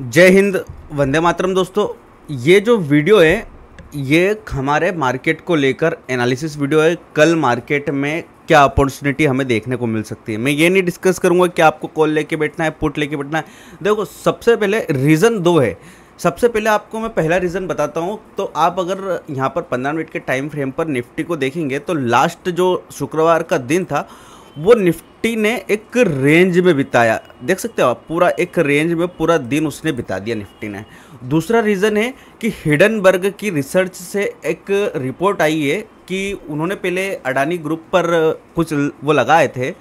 जय हिंद वंदे मातरम दोस्तों ये जो वीडियो है ये हमारे मार्केट को लेकर एनालिसिस वीडियो है कल मार्केट में क्या अपॉर्चुनिटी हमें देखने को मिल सकती है मैं ये नहीं डिस्कस करूँगा कि आपको कॉल लेके बैठना है पुट लेके बैठना है देखो सबसे पहले रीज़न दो है सबसे पहले आपको मैं पहला रीज़न बताता हूँ तो आप अगर यहाँ पर पंद्रह मिनट के टाइम फ्रेम पर निफ्टी को देखेंगे तो लास्ट जो शुक्रवार का दिन था वो निफ्टी निफ्टी ने एक रेंज में बिताया देख सकते हो आप पूरा एक रेंज में पूरा दिन उसने बिता दिया निफ्टी ने दूसरा रीज़न है कि हिडनबर्ग की रिसर्च से एक रिपोर्ट आई है कि उन्होंने पहले अडानी ग्रुप पर कुछ वो लगाए थे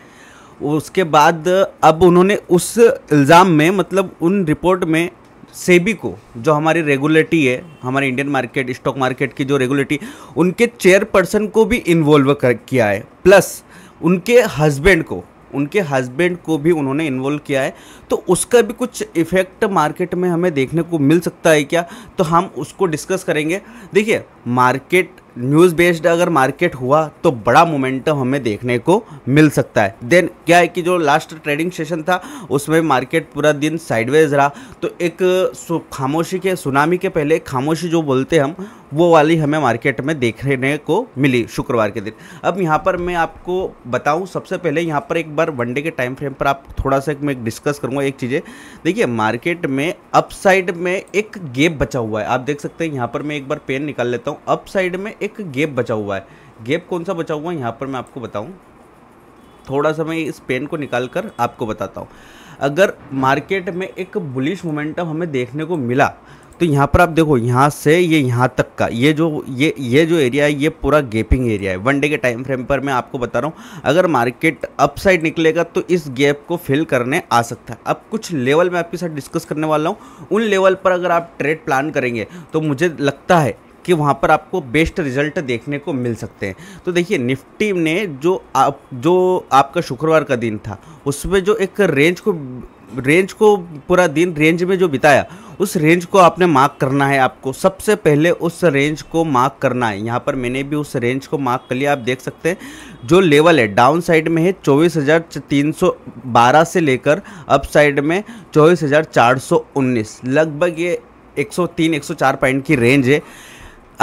उसके बाद अब उन्होंने उस इल्ज़ाम में मतलब उन रिपोर्ट में सेबी को जो हमारी रेगुलेटी है हमारे इंडियन मार्केट स्टॉक मार्केट की जो रेगुलेटी उनके चेयरपर्सन को भी इन्वॉल्व कर किया है प्लस उनके हस्बैंड को उनके हस्बैंड को भी उन्होंने इन्वॉल्व किया है तो उसका भी कुछ इफ़ेक्ट मार्केट में हमें देखने को मिल सकता है क्या तो हम उसको डिस्कस करेंगे देखिए मार्केट न्यूज़ बेस्ड अगर मार्केट हुआ तो बड़ा मोमेंटम हमें देखने को मिल सकता है देन क्या है कि जो लास्ट ट्रेडिंग सेशन था उसमें मार्केट पूरा दिन साइडवेज रहा तो एक खामोशी के सुनामी के पहले खामोशी जो बोलते हम वो वाली हमें मार्केट में देखने को मिली शुक्रवार के दिन अब यहाँ पर मैं आपको बताऊँ सबसे पहले यहाँ पर एक बार वनडे के टाइम फ्रेम पर आप थोड़ा सा मैं डिस्कस करूँगा एक चीज़ें देखिए मार्केट में अप में एक गेप बचा हुआ है आप देख सकते हैं यहाँ पर मैं एक बार पेन निकाल लेता हूँ अप साइड में एक गेप बचा हुआ है गेप कौन सा बचा हुआ है यहाँ पर मैं आपको बताऊँ थोड़ा सा मैं इस पेन को निकाल कर आपको बताता हूँ अगर मार्केट में एक बुलिश मोमेंटम हमें देखने को मिला तो यहाँ पर आप देखो यहाँ से ये यहाँ तक का ये जो ये ये जो एरिया है ये पूरा गैपिंग एरिया है वनडे के टाइम फ्रेम पर मैं आपको बता रहा हूँ अगर मार्केट अपसाइड निकलेगा तो इस गैप को फिल करने आ सकता है अब कुछ लेवल मैं आपके साथ डिस्कस करने वाला हूँ उन लेवल पर अगर आप ट्रेड प्लान करेंगे तो मुझे लगता है कि वहाँ पर आपको बेस्ट रिजल्ट देखने को मिल सकते हैं तो देखिए निफ्टी ने जो आप जो आपका शुक्रवार का दिन था उसमें जो एक रेंज को रेंज को पूरा दिन रेंज में जो बिताया उस रेंज को आपने मार्क करना है आपको सबसे पहले उस रेंज को मार्क करना है यहाँ पर मैंने भी उस रेंज को मार्क कर लिया आप देख सकते हैं जो लेवल है डाउन साइड में है चौबीस हज़ार तीन सौ बारह से लेकर अप साइड में चौबीस हज़ार चार सौ उन्नीस लगभग ये एक सौ तीन एक सौ चार पॉइंट की रेंज है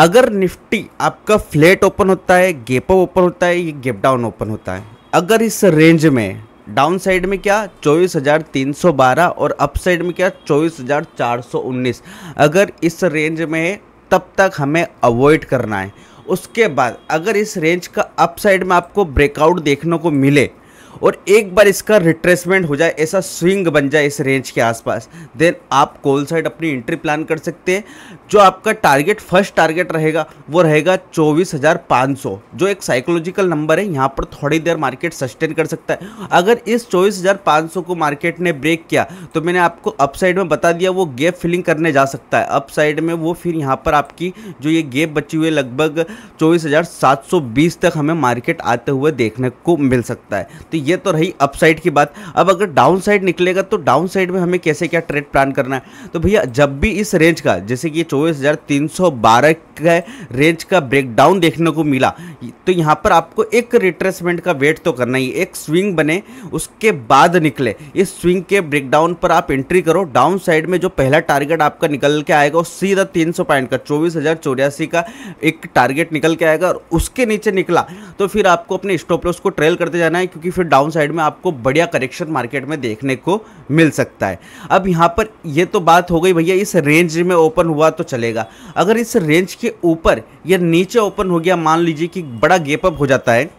अगर निफ्टी आपका फ्लैट ओपन होता है गेप ओपन होता है ये गेप डाउन ओपन होता है अगर इस रेंज में डाउन साइड में क्या 24,312 और अप साइड में क्या 24,419 अगर इस रेंज में है तब तक हमें अवॉइड करना है उसके बाद अगर इस रेंज का अप साइड में आपको ब्रेकआउट देखने को मिले और एक बार इसका रिट्रेसमेंट हो जाए ऐसा स्विंग बन जाए इस रेंज के आसपास देन आप कॉल साइड अपनी एंट्री प्लान कर सकते हैं जो आपका टारगेट फर्स्ट टारगेट रहेगा वो रहेगा चौबीस जो एक साइकोलॉजिकल नंबर है यहाँ पर थोड़ी देर मार्केट सस्टेन कर सकता है अगर इस चौबीस को मार्केट ने ब्रेक किया तो मैंने आपको अपसाइड में बता दिया वो गैप फिलिंग करने जा सकता है अपसाइड में वो फिर यहाँ पर आपकी जो ये गैप बची हुई लगभग चौबीस तक हमें मार्केट आते हुए देखने को मिल सकता है तो ये तो रही अपसाइड की बात अब अगर डाउन साइड निकलेगा तो डाउन साइड में हमें कैसे क्या ट्रेड प्लान करना है तो भैया जब भी इस रेंज का जैसे कि चौबीस हज़ार तीन सौ बारह का रेंज का ब्रेकडाउन देखने को मिला तो यहाँ पर आपको एक रिट्रेसमेंट का वेट तो करना ही एक स्विंग बने उसके बाद निकले इस स्विंग के ब्रेकडाउन पर आप एंट्री करो डाउन साइड में जो पहला टारगेट आपका निकल के आएगा वो सीधा तीन सौ पॉइंट का चौबीस हज़ार चौरासी का एक टारगेट निकल के आएगा और उसके नीचे निकला तो फिर आपको अपने स्टॉप लॉस को ट्रेल करते जाना है क्योंकि फिर डाउन साइड में आपको बढ़िया करेक्शन मार्केट में देखने को मिल सकता है अब यहाँ पर ये तो बात हो गई भैया इस रेंज में ओपन हुआ तो चलेगा अगर इस रेंज के ऊपर या नीचे ओपन हो गया मान लीजिए कि बड़ा गेप अप हो जाता है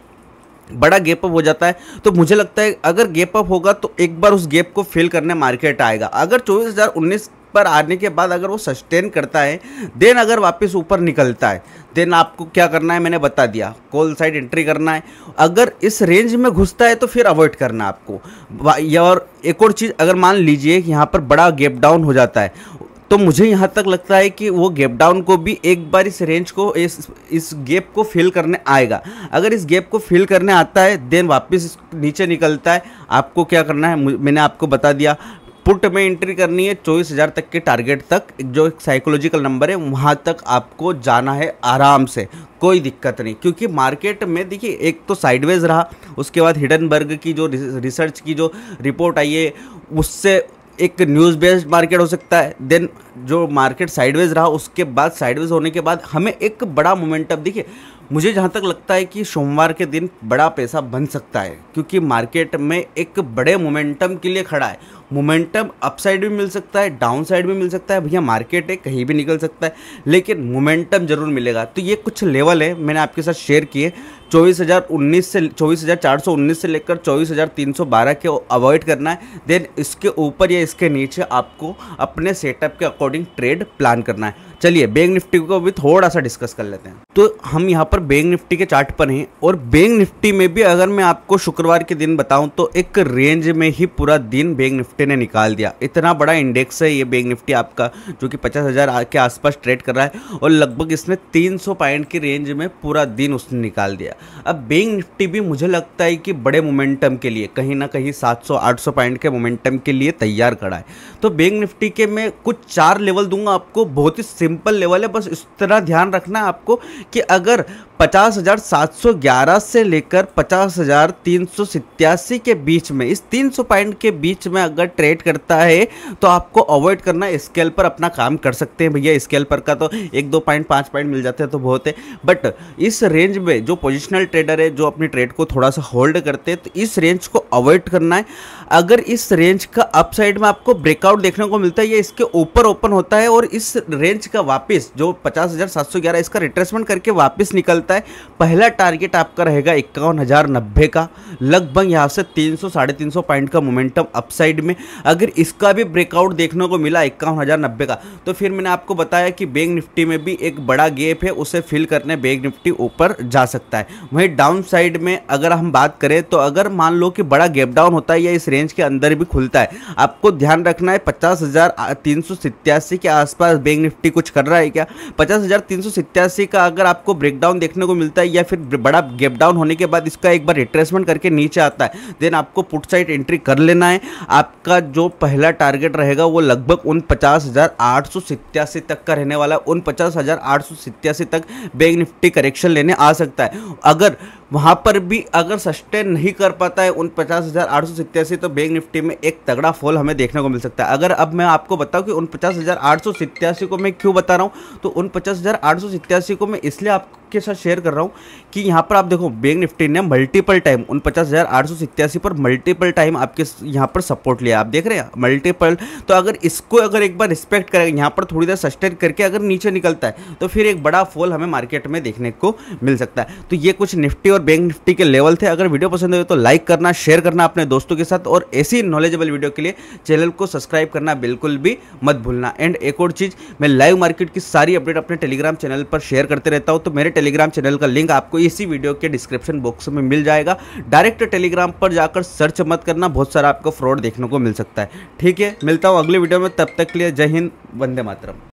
बड़ा गेप अप हो जाता है तो मुझे लगता है अगर गेप अप होगा तो एक बार उस गेप को फिल करने मार्केट आएगा अगर 24,019 पर आने के बाद अगर वो सस्टेन करता है देन अगर वापस ऊपर निकलता है देन आपको क्या करना है मैंने बता दिया कॉल साइड एंट्री करना है अगर इस रेंज में घुसता है तो फिर अवॉइड करना आपको और एक और चीज़ अगर मान लीजिए कि यहाँ पर बड़ा गैप डाउन हो जाता है तो मुझे यहाँ तक लगता है कि वो गैप डाउन को भी एक बार इस रेंज को इस इस गैप को फिल करने आएगा अगर इस गैप को फिल करने आता है देन वापस नीचे निकलता है आपको क्या करना है मैंने आपको बता दिया पुट में एंट्री करनी है चौबीस हज़ार तक के टारगेट तक जो एक साइकोलॉजिकल नंबर है वहाँ तक आपको जाना है आराम से कोई दिक्कत नहीं क्योंकि मार्केट में देखिए एक तो साइडवेज रहा उसके बाद हिडनबर्ग की जो रिसर्च की जो रिपोर्ट आई है उससे एक न्यूज़ बेस्ड मार्केट हो सकता है देन जो मार्केट साइडवेज रहा उसके बाद साइडवेज होने के बाद हमें एक बड़ा मोमेंटम देखिए मुझे जहाँ तक लगता है कि सोमवार के दिन बड़ा पैसा बन सकता है क्योंकि मार्केट में एक बड़े मोमेंटम के लिए खड़ा है मोमेंटम अपसाइड भी मिल सकता है डाउन साइड भी मिल सकता है भैया मार्केट है कहीं भी निकल सकता है लेकिन मोमेंटम ज़रूर मिलेगा तो ये कुछ लेवल है मैंने आपके साथ शेयर किए चौबीस हज़ार उन्नीस से चौबीस हज़ार चार सौ उन्नीस से लेकर चौबीस हज़ार तीन सौ बारह के अवॉइड करना है देन इसके ऊपर या इसके नीचे आपको अपने सेटअप के अकॉर्डिंग ट्रेड प्लान करना है चलिए बैंक निफ्टी को भी थोड़ा सा डिस्कस कर लेते हैं तो हम यहाँ पर बैंक निफ्टी के चार्ट पर हैं और बैंक निफ्टी में भी अगर मैं आपको शुक्रवार के दिन बताऊं तो एक रेंज में ही पूरा दिन बैंक निफ्टी ने निकाल दिया इतना बड़ा इंडेक्स है ये बैंक निफ्टी आपका जो कि पचास हज़ार के आसपास ट्रेड कर रहा है और लगभग इसने तीन पॉइंट की रेंज में पूरा दिन उसने निकाल दिया अब बैंक निफ्टी भी मुझे लगता है कि बड़े मोमेंटम के लिए कहीं ना कहीं सात सौ पॉइंट के मोमेंटम के लिए तैयार खड़ा है तो बैंक निफ्टी के मैं कुछ चार लेवल दूंगा आपको बहुत ही सिंपल लेवल है बस इस तरह ध्यान रखना आपको कि अगर पचास से लेकर पचास के बीच में इस तीन पॉइंट के बीच में अगर ट्रेड करता है तो आपको अवॉइड करना स्केल पर अपना काम कर सकते हैं भैया स्केल पर का तो एक दो पॉइंट पाँच पॉइंट मिल जाते हैं तो बहुत है बट इस रेंज में जो पोजिशनल ट्रेडर है जो अपनी ट्रेड को थोड़ा सा होल्ड करते हैं तो इस रेंज को अवॉइड करना है अगर इस रेंज का अपसाइड में आपको ब्रेकआउट देखने को मिलता है या इसके ऊपर ओपन होता है और इस रेंज का वापस जो पचास हज़ार सात सौ ग्यारह इसका रिट्रेसमेंट करके वापस निकलता है पहला टारगेट आपका रहेगा इक्यावन हज़ार नब्बे का लगभग यहाँ से तीन सौ साढ़े तीन सौ पॉइंट का मोमेंटम अप साइड में अगर इसका भी ब्रेकआउट देखने को मिला इक्यावन हज़ार नब्बे का तो फिर मैंने आपको बताया कि बैंक निफ्टी में भी एक बड़ा गेप है उसे फिल करने बैंक निफ्टी ऊपर जा सकता है वहीं डाउन साइड में अगर हम बात करें तो अगर मान लो कि बड़ा बड़ा गैप डाउन होता है या इस रेंज के अंदर भी खुलता है आपको ध्यान रखना है पचास के आसपास बैंक निफ्टी कुछ कर रहा है क्या पचास का अगर आपको ब्रेकडाउन देखने को मिलता है या फिर बड़ा गैप डाउन होने के बाद इसका एक बार रिट्रेसमेंट करके नीचे आता है देन आपको पुट साइड एंट्री कर लेना है आपका जो पहला टारगेट रहेगा वो लगभग उन पचास तक का रहने वाला है उन पचास तक बैंक निफ्टी करेक्शन लेने आ सकता है अगर वहाँ पर भी अगर सस्टेन नहीं कर पाता है उन पचास हज़ार आठ सौ तो बैंक निफ्टी में एक तगड़ा फॉल हमें देखने को मिल सकता है अगर अब मैं आपको बताऊँ कि उन पचास हज़ार आठ सौ को मैं क्यों बता रहा हूँ तो उन पचास हज़ार आठ सौ को मैं इसलिए आपको आपके साथ शेयर कर रहा हूँ कि यहाँ पर आप देखो बैंक निफ्टी ने मल्टीपल टाइम उन पचास पर मल्टीपल टाइम आपके यहाँ पर सपोर्ट लिया आप देख रहे हैं मल्टीपल तो अगर इसको अगर एक बार रिस्पेक्ट करेगा यहाँ पर थोड़ी देर सस्टेन करके अगर नीचे निकलता है तो फिर एक बड़ा फॉल हमें मार्केट में देखने को मिल सकता है तो ये कुछ निफ्टी और बैंक निफ्टी के लेवल थे अगर वीडियो पसंद हो तो लाइक करना शेयर करना अपने दोस्तों के साथ और ऐसी नॉलेजेबल वीडियो के लिए चैनल को सब्सक्राइब करना बिल्कुल भी मत भूलना एंड एक और चीज़ मैं लाइव मार्केट की सारी अपडेट अपने टेलीग्राम चैनल पर शेयर करते रहता हूं तो मेरे टेलीग्राम चैनल का लिंक आपको इसी वीडियो के डिस्क्रिप्शन बॉक्स में मिल जाएगा डायरेक्ट टेलीग्राम पर जाकर सर्च मत करना बहुत सारा आपको फ्रॉड देखने को मिल सकता है ठीक है मिलता हूँ अगले वीडियो में तब तक के लिए जय हिंद वंदे मातरम